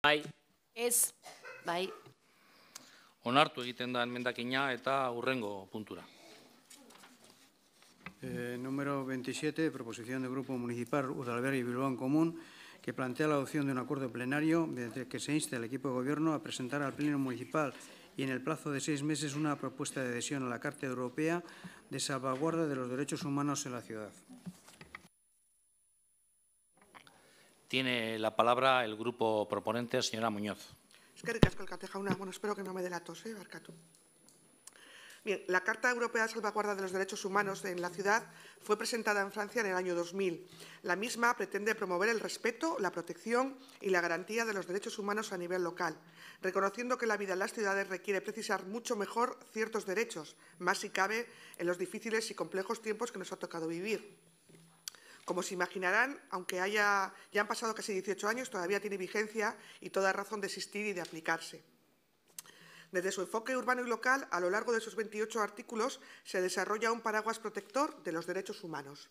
Bai. Ez. Bai. Onartu egiten da eta Urrengo, puntura. Eh, número 27, proposición del Grupo Municipal y Bilbao en Común, que plantea la adopción de un acuerdo plenario el que se inste al equipo de gobierno a presentar al Pleno Municipal y en el plazo de seis meses una propuesta de adhesión a la Carta Europea de salvaguarda de los derechos humanos en la ciudad. Tiene la palabra el grupo proponente, señora Muñoz. Es que ricasco el Bueno, espero que no me dé la tos, ¿eh, Barcato? Bien, la Carta Europea de Salvaguarda de los Derechos Humanos en la ciudad fue presentada en Francia en el año 2000. La misma pretende promover el respeto, la protección y la garantía de los derechos humanos a nivel local, reconociendo que la vida en las ciudades requiere precisar mucho mejor ciertos derechos, más si cabe en los difíciles y complejos tiempos que nos ha tocado vivir. Como se imaginarán, aunque ya han pasado casi 18 años, todavía tiene vigencia y toda razón de existir y de aplicarse. Desde su enfoque urbano y local, a lo largo de sus 28 artículos, se desarrolla un paraguas protector de los derechos humanos,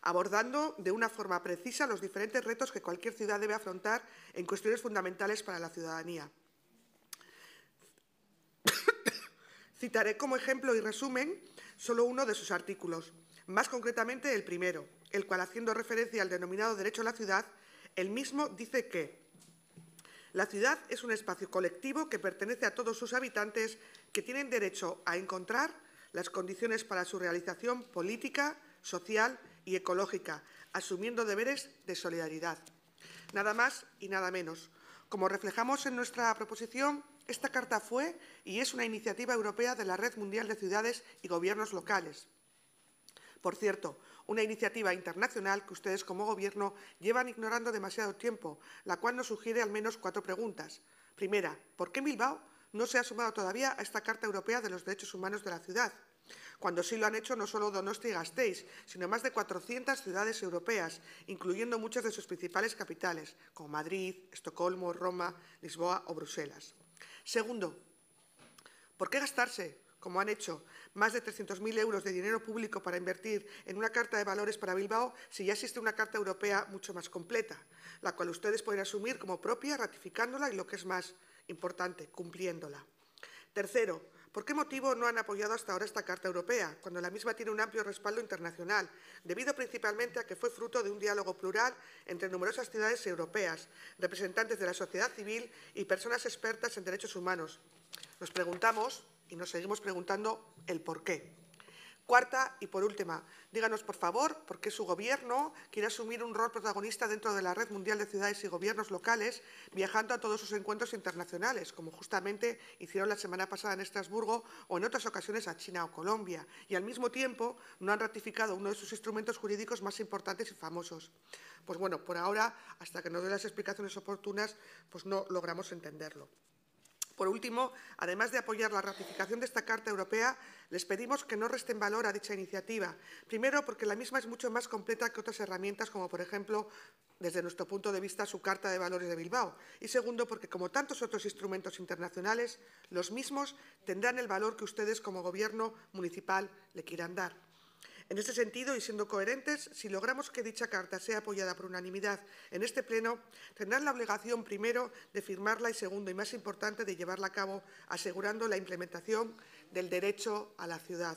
abordando de una forma precisa los diferentes retos que cualquier ciudad debe afrontar en cuestiones fundamentales para la ciudadanía. Citaré como ejemplo y resumen solo uno de sus artículos, más concretamente el primero, el cual, haciendo referencia al denominado derecho a la ciudad, el mismo dice que la ciudad es un espacio colectivo que pertenece a todos sus habitantes que tienen derecho a encontrar las condiciones para su realización política, social y ecológica, asumiendo deberes de solidaridad. Nada más y nada menos. Como reflejamos en nuestra proposición, esta carta fue y es una iniciativa europea de la Red Mundial de Ciudades y Gobiernos Locales. Por cierto, una iniciativa internacional que ustedes como Gobierno llevan ignorando demasiado tiempo, la cual nos sugiere al menos cuatro preguntas. Primera, ¿por qué Bilbao no se ha sumado todavía a esta Carta Europea de los Derechos Humanos de la Ciudad? cuando sí lo han hecho no solo Donosti y Gasteiz, sino más de 400 ciudades europeas, incluyendo muchas de sus principales capitales, como Madrid, Estocolmo, Roma, Lisboa o Bruselas. Segundo, ¿por qué gastarse, como han hecho, más de 300.000 euros de dinero público para invertir en una carta de valores para Bilbao si ya existe una carta europea mucho más completa, la cual ustedes pueden asumir como propia ratificándola y, lo que es más importante, cumpliéndola? Tercero, ¿Por qué motivo no han apoyado hasta ahora esta Carta Europea, cuando la misma tiene un amplio respaldo internacional, debido principalmente a que fue fruto de un diálogo plural entre numerosas ciudades europeas, representantes de la sociedad civil y personas expertas en derechos humanos? Nos preguntamos y nos seguimos preguntando el por qué. Cuarta y por última, díganos por favor por qué su gobierno quiere asumir un rol protagonista dentro de la Red Mundial de Ciudades y Gobiernos Locales, viajando a todos sus encuentros internacionales, como justamente hicieron la semana pasada en Estrasburgo o en otras ocasiones a China o Colombia, y al mismo tiempo no han ratificado uno de sus instrumentos jurídicos más importantes y famosos. Pues bueno, por ahora, hasta que no dé las explicaciones oportunas, pues no logramos entenderlo. Por último, además de apoyar la ratificación de esta Carta Europea, les pedimos que no resten valor a dicha iniciativa. Primero, porque la misma es mucho más completa que otras herramientas, como por ejemplo, desde nuestro punto de vista, su Carta de Valores de Bilbao. Y segundo, porque como tantos otros instrumentos internacionales, los mismos tendrán el valor que ustedes como Gobierno municipal le quieran dar. En este sentido, y siendo coherentes, si logramos que dicha carta sea apoyada por unanimidad en este Pleno, tendrán la obligación, primero, de firmarla y, segundo, y más importante, de llevarla a cabo, asegurando la implementación del derecho a la ciudad.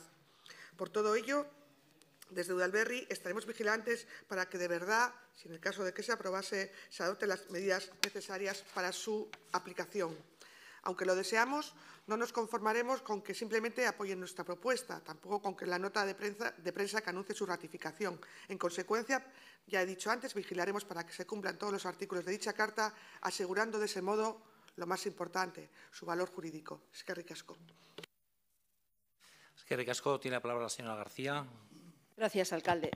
Por todo ello, desde Udalberri estaremos vigilantes para que de verdad, si en el caso de que se aprobase, se adopten las medidas necesarias para su aplicación. Aunque lo deseamos, no nos conformaremos con que simplemente apoyen nuestra propuesta, tampoco con que la nota de prensa, de prensa que anuncie su ratificación. En consecuencia, ya he dicho antes, vigilaremos para que se cumplan todos los artículos de dicha Carta, asegurando de ese modo lo más importante, su valor jurídico. Es que ricasco. Es que ricasco. Tiene la palabra la señora García. Gracias, alcalde.